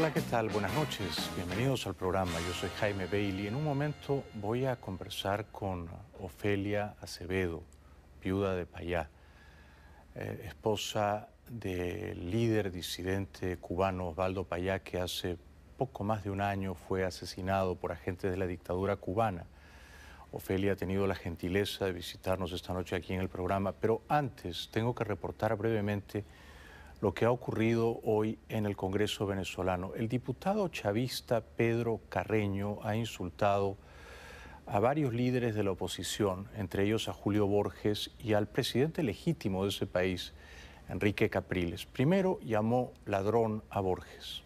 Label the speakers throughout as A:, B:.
A: Hola, ¿qué tal? Buenas noches. Bienvenidos al programa. Yo soy Jaime Bailey. En un momento voy a conversar con Ofelia Acevedo, viuda de Payá, eh, esposa del líder disidente cubano Osvaldo Payá, que hace poco más de un año fue asesinado por agentes de la dictadura cubana. Ofelia ha tenido la gentileza de visitarnos esta noche aquí en el programa, pero antes tengo que reportar brevemente lo que ha ocurrido hoy en el Congreso venezolano. El diputado chavista Pedro Carreño ha insultado a varios líderes de la oposición, entre ellos a Julio Borges y al presidente legítimo de ese país, Enrique Capriles. Primero llamó ladrón a Borges.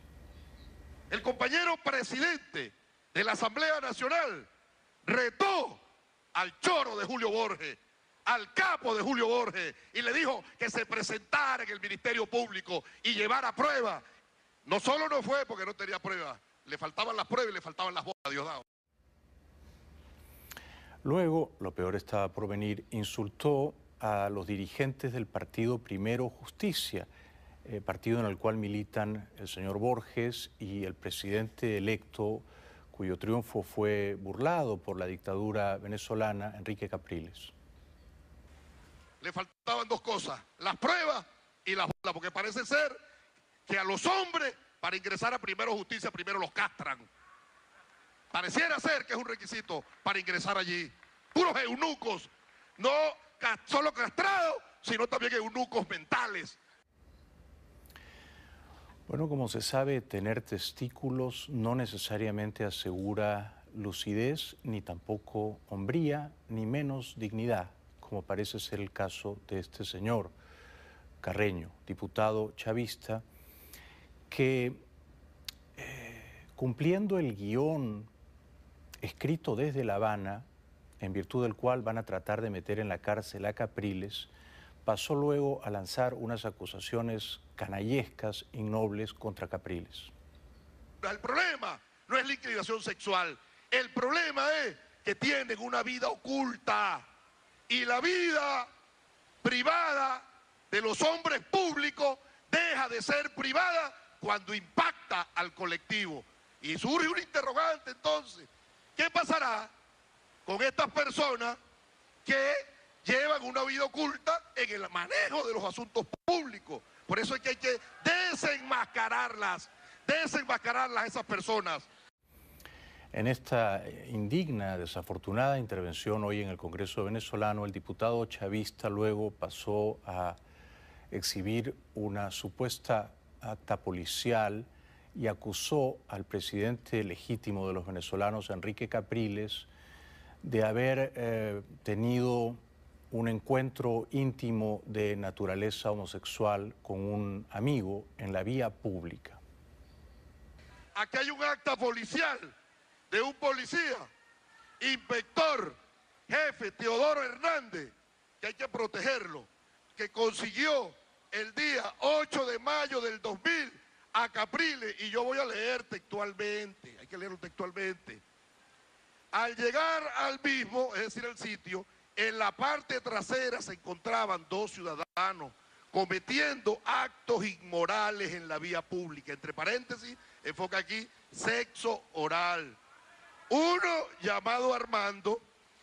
B: El compañero presidente de la Asamblea Nacional retó al choro de Julio Borges al capo de Julio Borges y le dijo que se presentara en el Ministerio Público y llevara prueba. No solo no fue porque no tenía pruebas, le faltaban las pruebas y le faltaban las botas, Diosdado.
A: Luego, lo peor estaba por venir, insultó a los dirigentes del partido Primero Justicia, eh, partido en el cual militan el señor Borges y el presidente electo, cuyo triunfo fue burlado por la dictadura venezolana, Enrique Capriles
B: le faltaban dos cosas, las pruebas y las bolas, porque parece ser que a los hombres, para ingresar a primero justicia, primero los castran. Pareciera ser que es un requisito para ingresar allí. Puros eunucos, no solo castrados, sino también eunucos mentales.
A: Bueno, como se sabe, tener testículos no necesariamente asegura lucidez, ni tampoco hombría, ni menos dignidad como parece ser el caso de este señor Carreño, diputado chavista, que eh, cumpliendo el guión escrito desde La Habana, en virtud del cual van a tratar de meter en la cárcel a Capriles, pasó luego a lanzar unas acusaciones canallescas, innobles contra Capriles.
B: El problema no es la inclinación sexual, el problema es que tienen una vida oculta y la vida privada de los hombres públicos deja de ser privada cuando impacta al colectivo. Y surge un interrogante entonces, ¿qué pasará con estas personas que llevan una vida oculta en el manejo de los asuntos públicos? Por eso es que hay que desenmascararlas, desenmascararlas esas personas.
A: En esta indigna, desafortunada intervención hoy en el Congreso venezolano, el diputado chavista luego pasó a exhibir una supuesta acta policial y acusó al presidente legítimo de los venezolanos, Enrique Capriles, de haber eh, tenido un encuentro íntimo de naturaleza homosexual con un amigo en la vía pública.
B: Aquí hay un acta policial de un policía, inspector, jefe Teodoro Hernández, que hay que protegerlo, que consiguió el día 8 de mayo del 2000 a Capriles, y yo voy a leer textualmente, hay que leerlo textualmente. Al llegar al mismo, es decir, al sitio, en la parte trasera se encontraban dos ciudadanos cometiendo actos inmorales en la vía pública. Entre paréntesis, enfoca aquí, sexo oral. Uno llamado Armando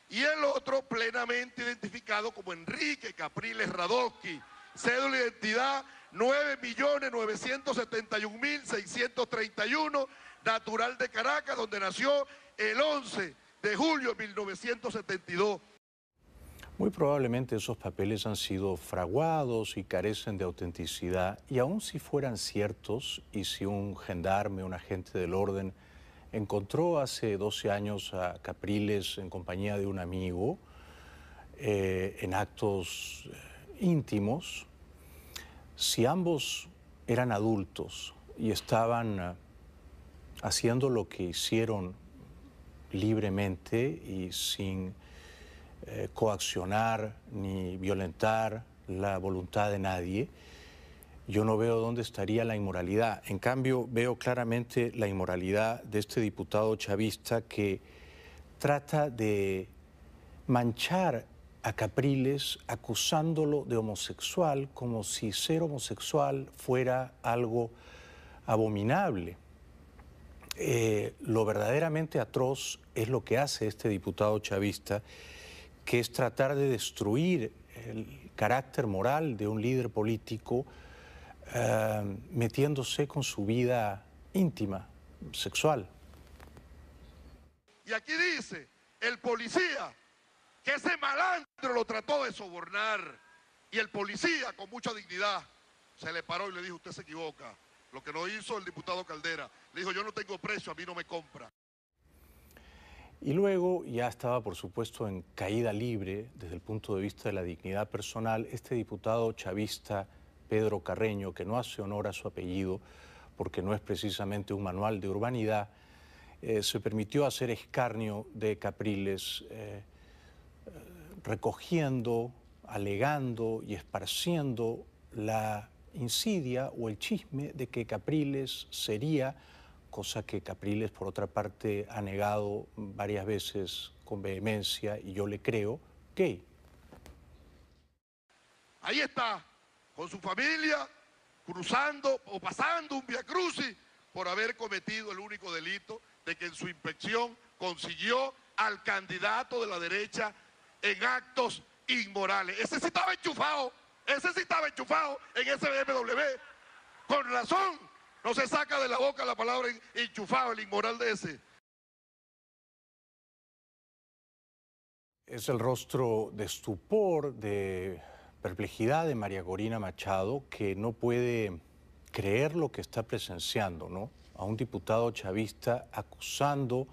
B: y el otro plenamente identificado como Enrique Capriles Radosky. Cédula de identidad 9.971.631, natural de Caracas, donde nació el 11 de julio de 1972.
A: Muy probablemente esos papeles han sido fraguados y carecen de autenticidad, y aun si fueran ciertos, y si un gendarme, un agente del orden, encontró hace 12 años a Capriles en compañía de un amigo eh, en actos eh, íntimos. Si ambos eran adultos y estaban eh, haciendo lo que hicieron libremente y sin coaccionar ni violentar la voluntad de nadie, yo no veo dónde estaría la inmoralidad. En cambio, veo claramente la inmoralidad de este diputado chavista que trata de manchar a Capriles acusándolo de homosexual como si ser homosexual fuera algo abominable. Eh, lo verdaderamente atroz es lo que hace este diputado chavista, que es tratar de destruir el carácter moral de un líder político eh, metiéndose con su vida íntima, sexual.
B: Y aquí dice el policía que ese malandro lo trató de sobornar y el policía con mucha dignidad se le paró y le dijo, usted se equivoca. Lo que no hizo el diputado Caldera, le dijo, yo no tengo precio, a mí no me compra.
A: Y luego ya estaba, por supuesto, en caída libre desde el punto de vista de la dignidad personal este diputado chavista Pedro Carreño, que no hace honor a su apellido porque no es precisamente un manual de urbanidad, eh, se permitió hacer escarnio de Capriles, eh, eh, recogiendo, alegando y esparciendo la insidia o el chisme de que Capriles sería, cosa que Capriles por otra parte ha negado varias veces con vehemencia y yo le creo, que
B: Ahí está con su familia, cruzando o pasando un via por haber cometido el único delito de que en su inspección consiguió al candidato de la derecha en actos inmorales. Ese sí estaba enchufado, ese sí estaba enchufado en ese BMW. Con razón, no se saca de la boca la palabra enchufado, el inmoral de ese.
A: Es el rostro de estupor, de perplejidad de María Corina Machado, que no puede creer lo que está presenciando, ¿no? A un diputado chavista acusando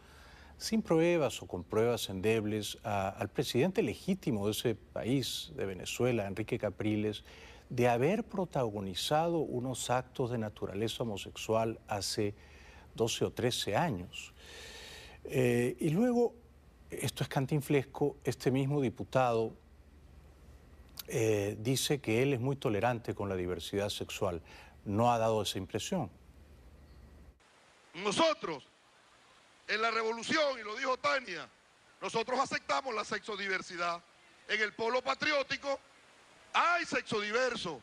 A: sin pruebas o con pruebas endebles al presidente legítimo de ese país, de Venezuela, Enrique Capriles, de haber protagonizado unos actos de naturaleza homosexual hace 12 o 13 años. Eh, y luego, esto es cantinflesco, este mismo diputado eh, dice que él es muy tolerante con la diversidad sexual. No ha dado esa impresión.
B: Nosotros, en la revolución, y lo dijo Tania, nosotros aceptamos la sexodiversidad. En el polo patriótico hay sexo diverso.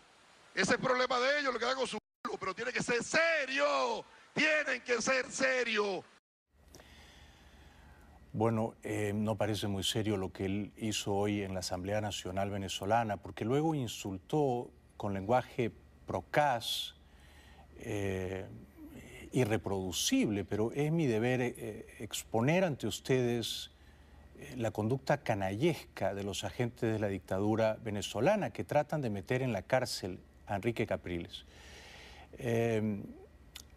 B: Ese es el problema de ellos, lo que hago con su pueblo. pero tiene que ser serio. Tienen que ser serios.
A: Bueno, eh, no parece muy serio lo que él hizo hoy en la Asamblea Nacional Venezolana, porque luego insultó con lenguaje procaz, eh, irreproducible, pero es mi deber eh, exponer ante ustedes la conducta canallesca de los agentes de la dictadura venezolana que tratan de meter en la cárcel a Enrique Capriles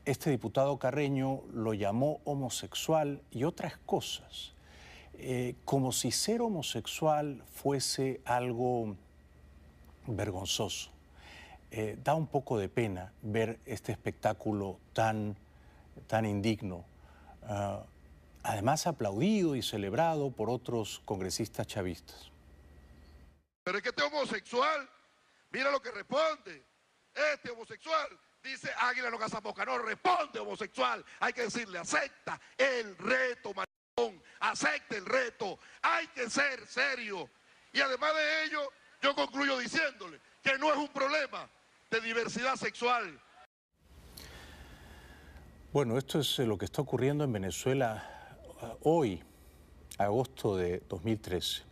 A: este diputado Carreño lo llamó homosexual y otras cosas, eh, como si ser homosexual fuese algo vergonzoso. Eh, da un poco de pena ver este espectáculo tan, tan indigno, ah, además aplaudido y celebrado por otros congresistas chavistas.
B: Pero es que este homosexual, mira lo que responde, este homosexual Dice Águila no boca no responde homosexual. Hay que decirle, acepta el reto, maricón, acepta el reto. Hay que ser serio. Y además de ello, yo concluyo diciéndole que no es un problema de diversidad sexual.
A: Bueno, esto es eh, lo que está ocurriendo en Venezuela ah, hoy, agosto de 2013.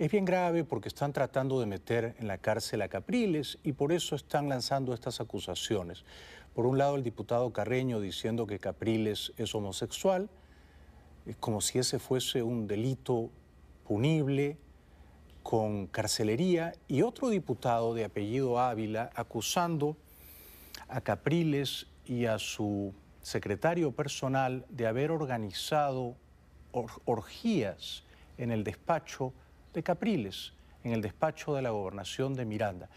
A: Es bien grave porque están tratando de meter en la cárcel a Capriles y por eso están lanzando estas acusaciones. Por un lado, el diputado Carreño diciendo que Capriles es homosexual, como si ese fuese un delito punible con carcelería, y otro diputado de apellido Ávila acusando a Capriles y a su secretario personal de haber organizado orgías en el despacho de Capriles, en el despacho de la gobernación de Miranda.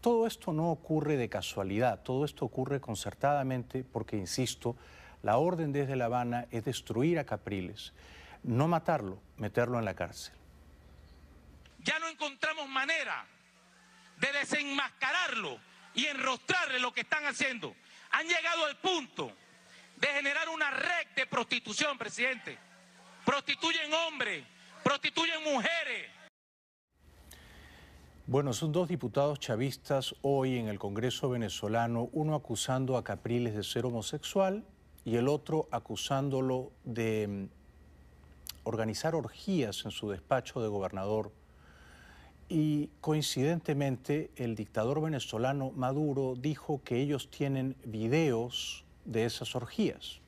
A: Todo esto no ocurre de casualidad, todo esto ocurre concertadamente porque, insisto, la orden desde La Habana es destruir a Capriles, no matarlo, meterlo en la cárcel.
C: Ya no encontramos manera de desenmascararlo y enrostrarle lo que están haciendo. Han llegado al punto de generar una red de prostitución, presidente. Prostituyen hombres, prostituyen mujeres.
A: Bueno, son dos diputados chavistas hoy en el Congreso venezolano, uno acusando a Capriles de ser homosexual y el otro acusándolo de mm, organizar orgías en su despacho de gobernador. Y coincidentemente el dictador venezolano Maduro dijo que ellos tienen videos de esas orgías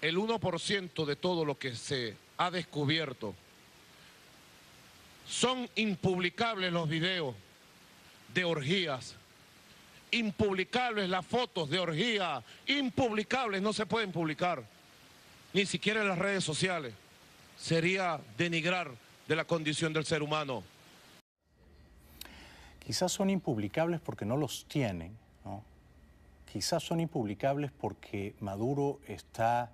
C: el 1% de todo lo que se ha descubierto. Son impublicables los videos de orgías, impublicables las fotos de orgía, impublicables, no se pueden publicar, ni siquiera en las redes sociales. Sería denigrar de la condición del ser humano.
A: Quizás son impublicables porque no los tienen, ¿no? Quizás son impublicables porque Maduro está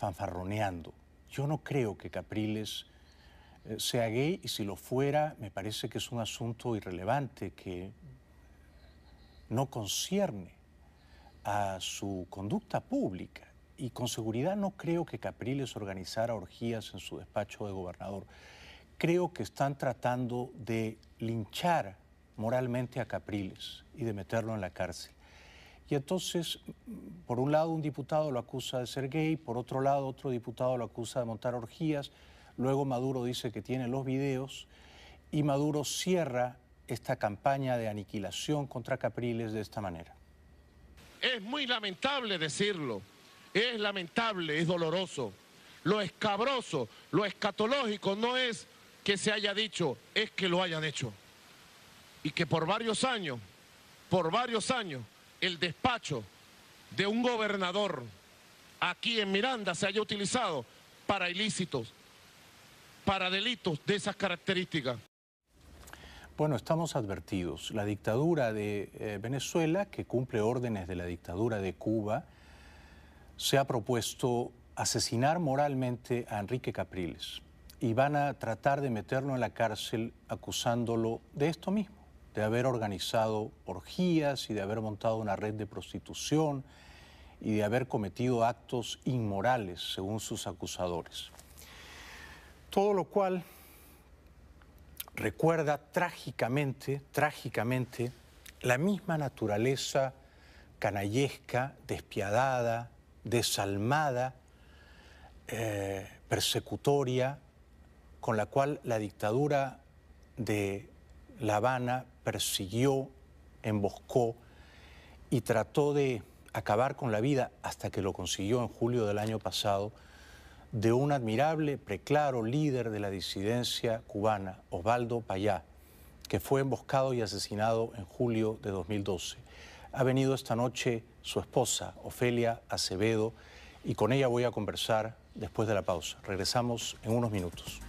A: fanfarroneando. Yo no creo que Capriles eh, sea gay y si lo fuera, me parece que es un asunto irrelevante que no concierne a su conducta pública. Y con seguridad no creo que Capriles organizara orgías en su despacho de gobernador. Creo que están tratando de linchar moralmente a Capriles y de meterlo en la cárcel. Y entonces, por un lado, un diputado lo acusa de ser gay, por otro lado, otro diputado lo acusa de montar orgías, luego Maduro dice que tiene los videos y Maduro cierra esta campaña de aniquilación contra Capriles de esta manera.
C: Es muy lamentable decirlo, es lamentable, es doloroso. Lo escabroso, lo escatológico no es que se haya dicho, es que lo hayan hecho. Y que por varios años, por varios años, el despacho de un gobernador aquí en Miranda se haya utilizado para ilícitos, para delitos de esas características.
A: Bueno, estamos advertidos. La dictadura de eh, Venezuela, que cumple órdenes de la dictadura de Cuba, se ha propuesto asesinar moralmente a Enrique Capriles y van a tratar de meterlo en la cárcel acusándolo de esto mismo de haber organizado orgías y de haber montado una red de prostitución y de haber cometido actos inmorales, según sus acusadores. Todo lo cual recuerda trágicamente, trágicamente, la misma naturaleza canallesca, despiadada, desalmada, eh, persecutoria, con la cual la dictadura de La Habana persiguió, emboscó y trató de acabar con la vida hasta que lo consiguió en julio del año pasado de un admirable, preclaro líder de la disidencia cubana, Osvaldo Payá, que fue emboscado y asesinado en julio de 2012. Ha venido esta noche su esposa, Ofelia Acevedo, y con ella voy a conversar después de la pausa. Regresamos en unos minutos.